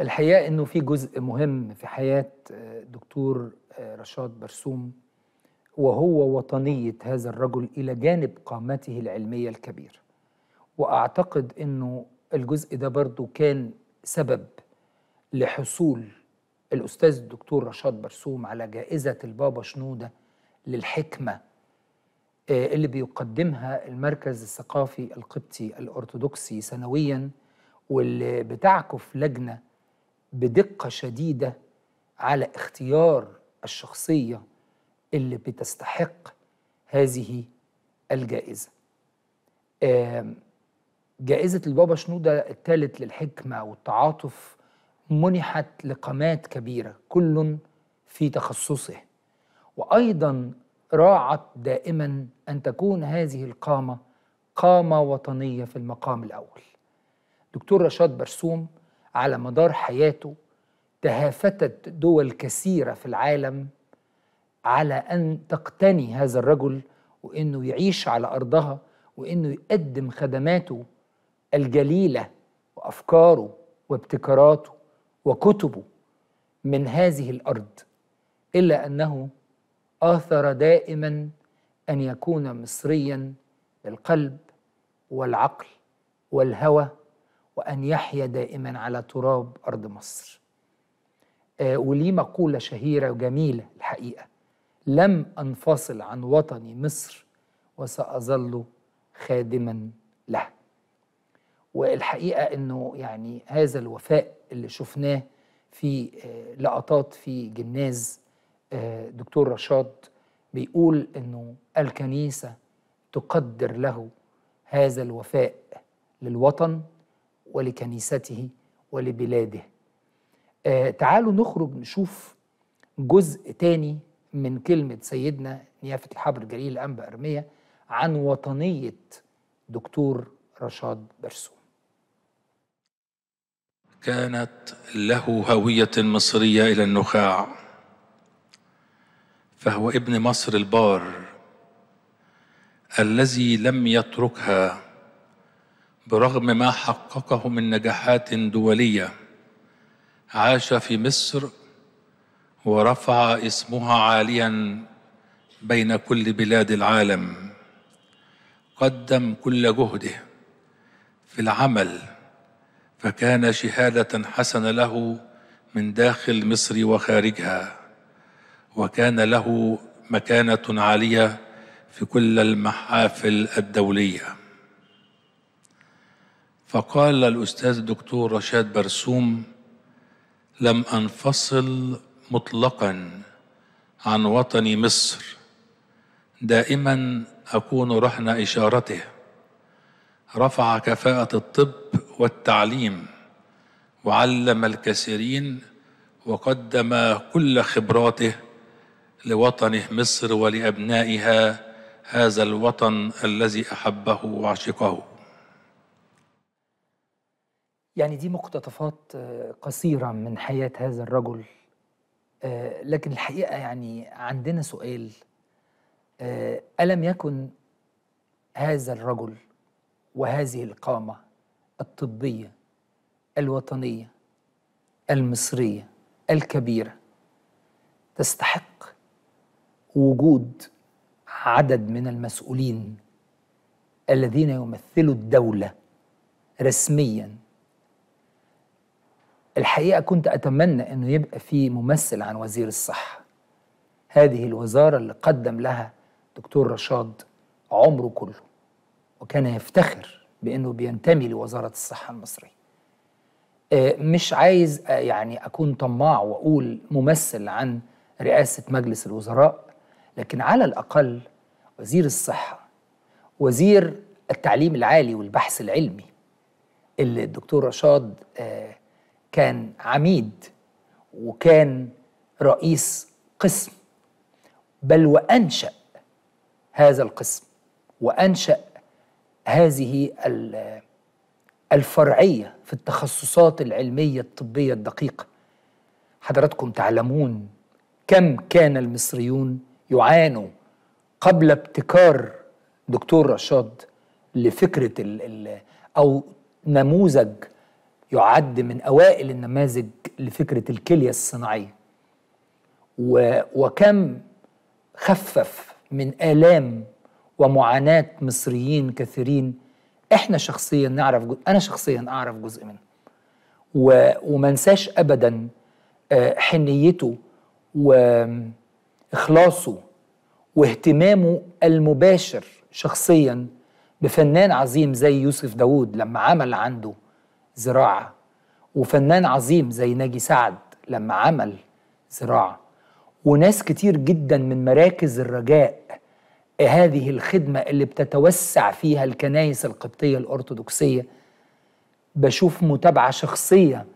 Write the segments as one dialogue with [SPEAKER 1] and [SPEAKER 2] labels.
[SPEAKER 1] الحقيقه انه في جزء مهم في حياه آه، دكتور آه، رشاد برسوم وهو وطنيه هذا الرجل الى جانب قامته العلميه الكبيره واعتقد انه الجزء ده برضو كان سبب لحصول الاستاذ الدكتور رشاد برسوم على جائزه البابا شنوده للحكمه آه، اللي بيقدمها المركز الثقافي القبطي الارثوذكسي سنويا واللي بتعكف لجنه بدقة شديدة على اختيار الشخصية اللي بتستحق هذه الجائزة جائزة البابا شنودة الثالث للحكمة والتعاطف منحت لقامات كبيرة كل في تخصصه وأيضا راعت دائما أن تكون هذه القامة قامة وطنية في المقام الأول دكتور رشاد برسوم على مدار حياته تهافتت دول كثيرة في العالم على أن تقتني هذا الرجل وأنه يعيش على أرضها وأنه يقدم خدماته الجليلة وأفكاره وابتكاراته وكتبه من هذه الأرض إلا أنه آثر دائما أن يكون مصريا بالقلب والعقل والهوى وأن يحيا دائما على تراب أرض مصر آه وليه مقولة شهيرة وجميلة الحقيقة لم أنفصل عن وطني مصر وسأظل خادما له والحقيقة أنه يعني هذا الوفاء اللي شفناه في آه لقطات في جناز آه دكتور رشاد بيقول أنه الكنيسة تقدر له هذا الوفاء للوطن ولكنيسته ولبلاده آه تعالوا نخرج نشوف جزء تاني من كلمة سيدنا نيافة الحبر الجليل الأنبا أرمية عن وطنية دكتور رشاد برسوم
[SPEAKER 2] كانت له هوية مصرية إلى النخاع فهو ابن مصر البار الذي لم يتركها برغم ما حققه من نجاحات دوليه عاش في مصر ورفع اسمها عاليا بين كل بلاد العالم قدم كل جهده في العمل فكان شهاده حسنه له من داخل مصر وخارجها وكان له مكانه عاليه في كل المحافل الدوليه فقال الأستاذ الدكتور رشاد برسوم لم أنفصل مطلقا عن وطني مصر دائما أكون رهن إشارته رفع كفاءة الطب والتعليم وعلم الكثيرين وقدم كل خبراته لوطنه مصر ولأبنائها هذا الوطن الذي أحبه وعشقه
[SPEAKER 1] يعني دي مقتطفات آه، قصيرة من حياة هذا الرجل آه، لكن الحقيقة يعني عندنا سؤال آه، ألم يكن هذا الرجل وهذه القامة الطبية الوطنية المصرية الكبيرة تستحق وجود عدد من المسؤولين الذين يمثلوا الدولة رسمياً الحقيقه كنت اتمنى انه يبقى في ممثل عن وزير الصحه هذه الوزاره اللي قدم لها دكتور رشاد عمره كله وكان يفتخر بانه بينتمي لوزاره الصحه المصريه آه، مش عايز آه، يعني اكون طماع واقول ممثل عن رئاسه مجلس الوزراء لكن على الاقل وزير الصحه وزير التعليم العالي والبحث العلمي اللي الدكتور رشاد آه كان عميد وكان رئيس قسم بل وانشا هذا القسم وانشا هذه الفرعيه في التخصصات العلميه الطبيه الدقيقه حضراتكم تعلمون كم كان المصريون يعانوا قبل ابتكار دكتور رشاد لفكره او نموذج يعد من أوائل النماذج لفكرة الكلية الصناعية و... وكم خفف من آلام ومعاناة مصريين كثيرين احنا شخصيا نعرف جزء انا شخصيا اعرف جزء منه و... ومنساش ابدا آه، حنيته واخلاصه واهتمامه المباشر شخصيا بفنان عظيم زي يوسف داوود لما عمل عنده زراعة وفنان عظيم زي ناجي سعد لما عمل زراعة وناس كتير جدا من مراكز الرجاء آه، هذه الخدمة اللي بتتوسع فيها الكنائس القبطية الأرثوذكسية بشوف متابعة شخصية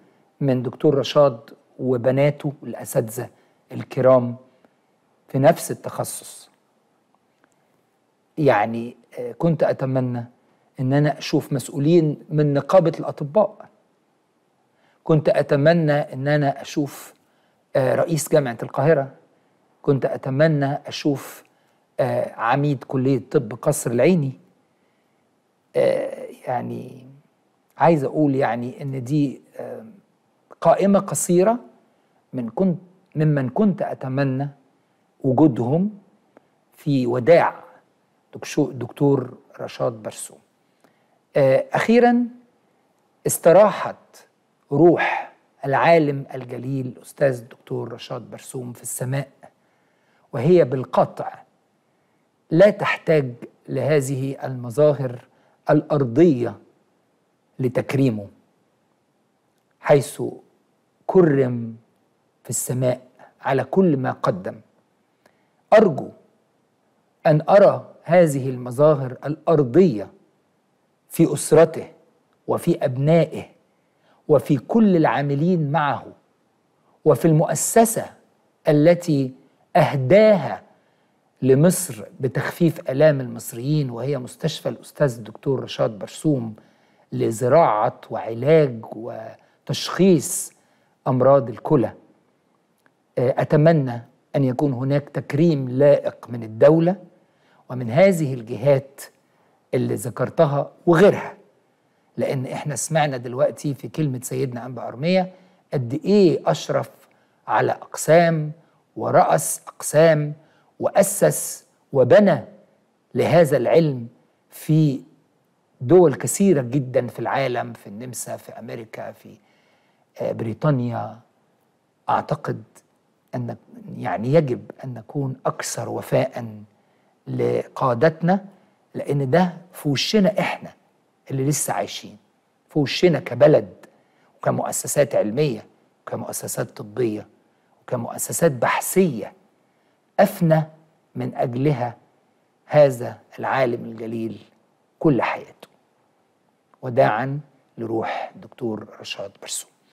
[SPEAKER 1] من دكتور رشاد وبناته الأساتذة الكرام في نفس التخصص يعني آه، كنت أتمنى ان انا اشوف مسؤولين من نقابه الاطباء كنت اتمنى ان انا اشوف آه، رئيس جامعه القاهره كنت اتمنى اشوف آه، عميد كليه طب قصر العيني آه، يعني عايز اقول يعني ان دي قائمه قصيره من كنت ممن كنت اتمنى وجودهم في وداع دكتور رشاد برسوم آه، أخيرا استراحت روح العالم الجليل الأستاذ الدكتور رشاد برسوم في السماء وهي بالقطع لا تحتاج لهذه المظاهر الأرضية لتكريمه حيث كرم في السماء على كل ما قدم أرجو أن أرى هذه المظاهر الأرضية في اسرته وفي ابنائه وفي كل العاملين معه وفي المؤسسه التي اهداها لمصر بتخفيف الام المصريين وهي مستشفى الاستاذ الدكتور رشاد برسوم لزراعه وعلاج وتشخيص امراض الكلى آه، اتمنى ان يكون هناك تكريم لائق من الدوله ومن هذه الجهات اللي ذكرتها وغيرها لأن إحنا سمعنا دلوقتي في كلمة سيدنا أنبا أرمية قد إيه أشرف على أقسام ورأس أقسام وأسس وبنى لهذا العلم في دول كثيرة جدا في العالم في النمسا في أمريكا في آه، بريطانيا أعتقد أن يعني يجب أن نكون أكثر وفاء لقادتنا لأن ده في وشنا إحنا اللي لسه عايشين في وشنا كبلد وكمؤسسات علمية وكمؤسسات طبية وكمؤسسات بحثية أفنى من أجلها هذا العالم الجليل كل حياته وداعا لروح الدكتور رشاد برسوم